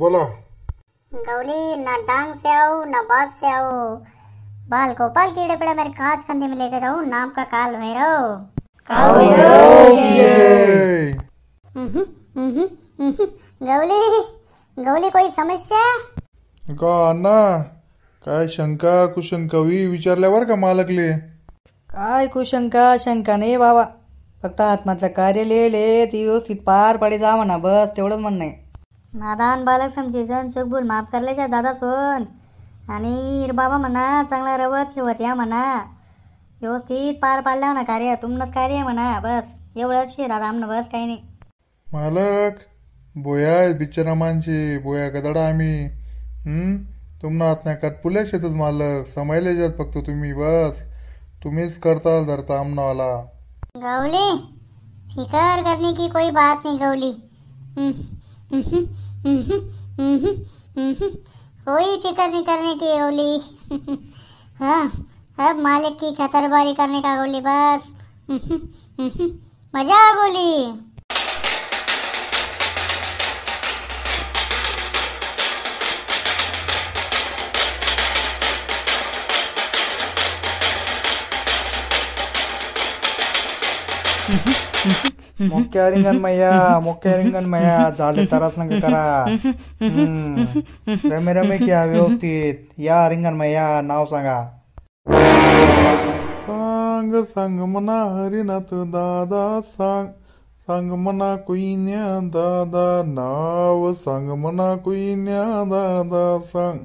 बोलो गौली ना डांग से आओ ना बात से आओ बाल को पाल कीड़े पड़े मेरे काज कंधे में लेकर जाऊं नाम का काल भैरव गौली गौली कोई समस्या का अण्णा काय शंका कुशंकावी विचारल्यावर का मालकले काय कुशंका शंका नाही बाबा फक्त आत्मातलं कार्य लिहिले ती व्यवस्थित पार पडे जा म्हणा बस तेवढंच म्हणणं आहे नादान बालक समजेसन बोल माफ करल्याच्या दादा सोन आणि बाबा म्हणा चांगला रवत ठेवत या म्हणा व्यवस्थित पार पाडल्या म्हणा कार्य तुमनंच कार्य म्हणा बस एवढंच शे दादा बस काही नाही मालक बोया आहेत बिचारा बोया गदाडा आम्ही हम्म तुमना हात नाही शेतात मालक समायले जात फक्त तुम्ही बस तुम्हीच करताल धरता आमनावाला गावली फिकर करने की कोई बात नहीं गवली कोई फिक्र नहीं करने की होली हाँ अब मालिक की खतरबारी करने का होली बस mm-hmm. Mm-hmm. मजा Mm-hmm. mm-hmm. मुख्या रिंगण मैया రింగన్మయ్या रिंगण तरच नका करा रमे रमे क्या व्यवस्थित या रिंगणमय्या नाव सांगा सांग सांग मना हरिनाथ दादा सांग सांग मना कुईन्या दादा नाव सांग मना कुईन्या दादा सांग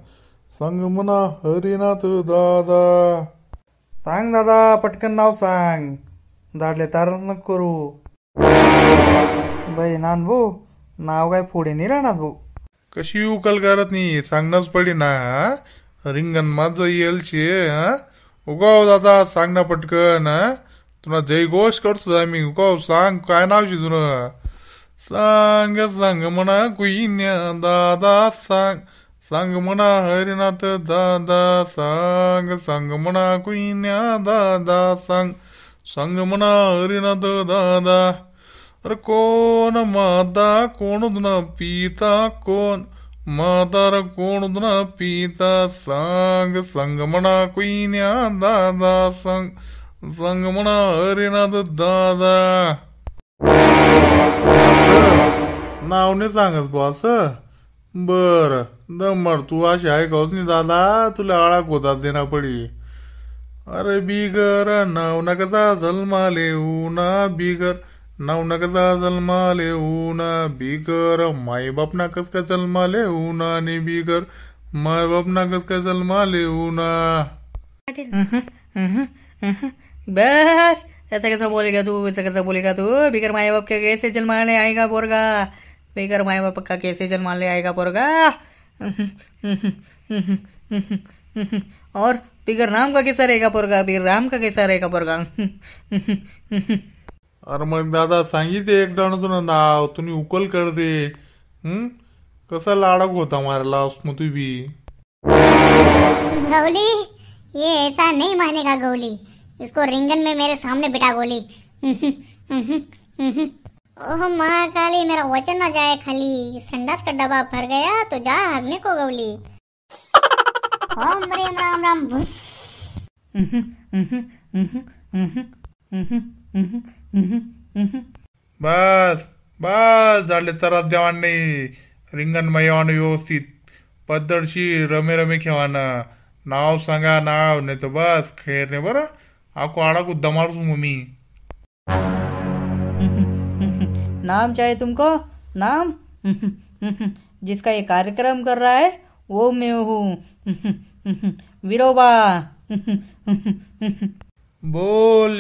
सांग मना हरिनाथ दादा सांग दादा पटकन नाव सांग दाडले तारण करू बाई नान भाऊ नाव काय पुढे नाही राहणार भाऊ कशी उकल करत नाही सांगणंच पडी ना रिंगण माझ येल उगाव दादा सांग ना पटकन तुला जय गोष्ट करतो आम्ही उगाव सांग काय नाव शे तुला सांग सांग म्हणा कुईन्या दादा सांग सांग म्हणा हरिनाथ दादा सांग सांग म्हणा कुईन्या दादा सांग सांग म्हणा हरिनाथ दादा तर कोण माता कोण दुना पिता कोण र कोण दुना पिता सांग संग म्हणा कुईन्या दादा संग संग म्हणा हरिनाथ दादा नावने सांगत बॉस बर दमर तू अशी ऐकावच नाही दादा तुला आळा गोदास देना पडी अरे बिगर नाव ना कसा जन्माले उना बिगर नवनकदा जन्मा लेऊना बीकर माई बाप ना कस का जन्मा लेऊना आणि बीकर माई बाप ना कस का ले ऊना बस ऐसा कैसा बोलेगा तू ऐसा कैसा बोलेगा तू बीकर माए बाप का कैसे जन्मा ले आएगा बोरगा बीकर माए बाप का कैसे जन्मा ले आएगा बोरगा और बिगर राम का कैसा रहेगा बोरगा बिगर राम का कैसा रहेगा बोरगा अरे मग दादा सांगितले एक डाण तुला नाव तुम्ही उकल कर दे हम्म कसा लाडक होता मारला उसम तू भी गवली, ये ऐसा नहीं मानेगा गौली इसको रिंगन में मेरे सामने बिठा गोली ओह महाकाली मेरा वचन ना जाए खाली संडास का डब्बा भर गया तो जा हगने को गौली ओम राम राम भूस बस बस झाले तर देवांनी रिंगण मयवान व्यवस्थित पद्धतशी रमे रमे खेळवानं नाव सांगा नाव नाही तर बस खेळ नाही बरं आको आडाकू दमारूच मम्मी नाम चाहिए तुमको नाम जिसका ये कार्यक्रम कर रहा है वो मैं हूँ विरोबा बोल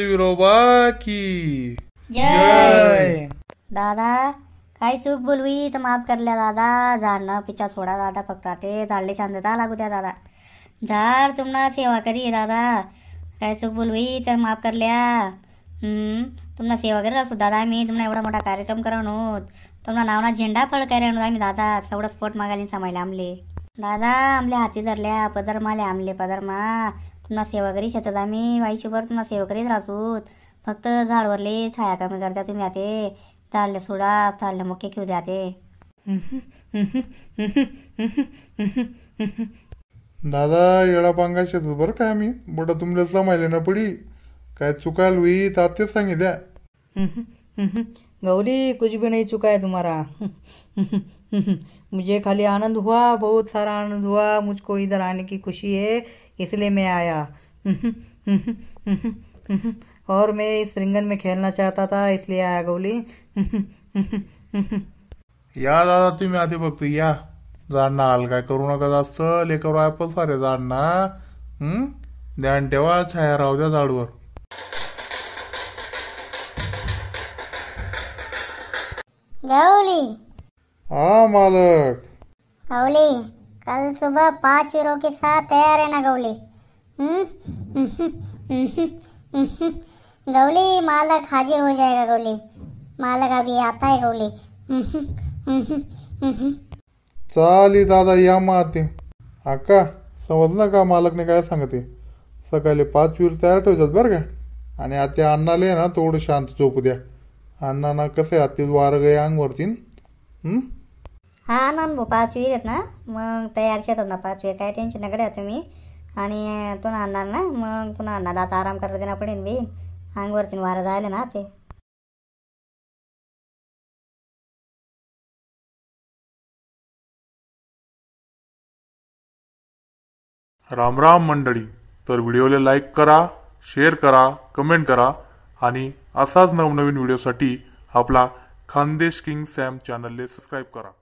जय दादा काही चूक बोलवी तर माफ करल्या दादा झाड ना पिचा सोडा दादा फक्त ते झाडले शांतता लागू द्या दादा झाड तुम्हाला सेवा करी दादा काय चूक बोलवी तर माफ करल्या हम्म तुम्हाला सेवा करी असू दादा मी तुम्हाला एवढा मोठा कार्यक्रम करून होत तुम्हाला नावना झेंडा फळ आणू आम्ही दादा तेवढा स्पोर्ट मागायला समायला आमले दादा आमले हाती धरल्या पदरमाले आमले पदरमा नसेवा करी शेतात आम्ही वाईशुभर नसेवा करीत राहतो फक्त झाडवरले छाया कमी करता तुम्ही आते चालले सोडा चालले मक्के खेऊ द्या ते दादा येळा पांगा शेतात बरं काय आम्ही बडा तुमला जमायले ना पडी काय चुकाल होई तर आतेच सांगे द्या गौरी कुछ भी नाही चुका आहे तुम्हारा मुझे खाली आनंद हुआ बहुत सारा आनंद हुआ मुझको इधर आने की खुशी है इसलिए मैं आया और मैं इस रिंगन में खेलना चाहता था इसलिए आया गौली या दादा तुम्ही आधी बघतो या जाणना आल काय करू नका जास्त लेकर आपण सारे जाणना हम्म ध्यान ठेवा छाया राहू द्या झाडवर हा मालक गौली कल सुबह पाच यूरो के साथ तैयार है ना गौली गौली मालक हाजिर हो जाएगा गौली मालक अभी आता है गौली चाली दादा या माते अक्का समजलं का मालकने काय सांगते सकाळी पाच वीर तयार ठेवतात बरं का आणि आत्या अण्णाला ना थोडं शांत झोपू द्या अण्णांना कसं आहे आत्तीच वारं अंग वरतीन हा ना भाऊ पाचवी आहेत ना मग तयार शेतात ना पाच काय टेन्शन नका द्या तुम्ही आणि तो आणणार ना मग तो आणणार आता आराम करायला देणार पडेल बी अंगवरती वारा जायले ना ते राम राम मंडळी तर व्हिडिओला लाईक करा शेअर करा कमेंट करा आणि असाच नवनवीन व्हिडिओसाठी आपला खानदेश किंग सॅम चॅनलला सबस्क्राईब करा